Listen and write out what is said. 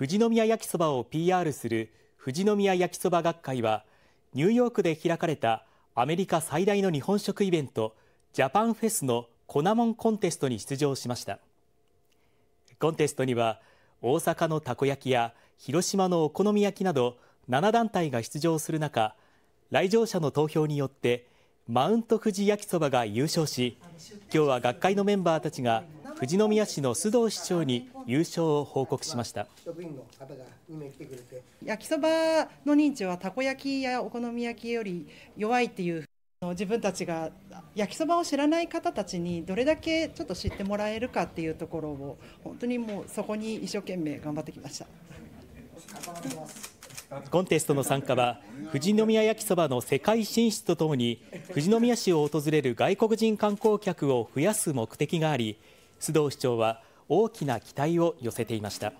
富士宮焼きそばを PR する富士宮焼きそば学会はニューヨークで開かれたアメリカ最大の日本食イベントジャパンフェスの粉もんコンテストに出場しましたコンテストには大阪のたこ焼きや広島のお好み焼きなど7団体が出場する中来場者の投票によってマウント富士焼きそばが優勝し今日は学会のメンバーたちが富士宮市の須藤市長に優勝を報告しました焼きそばの認知はたこ焼きやお好み焼きより弱いっていう自分たちが焼きそばを知らない方たちにどれだけちょっと知ってもらえるかっていうところを本当にもうそこに一生懸命頑張ってきましたコンテストの参加は富士宮焼きそばの世界進出とともに富士宮市を訪れる外国人観光客を増やす目的があり須藤市長は大きな期待を寄せていました。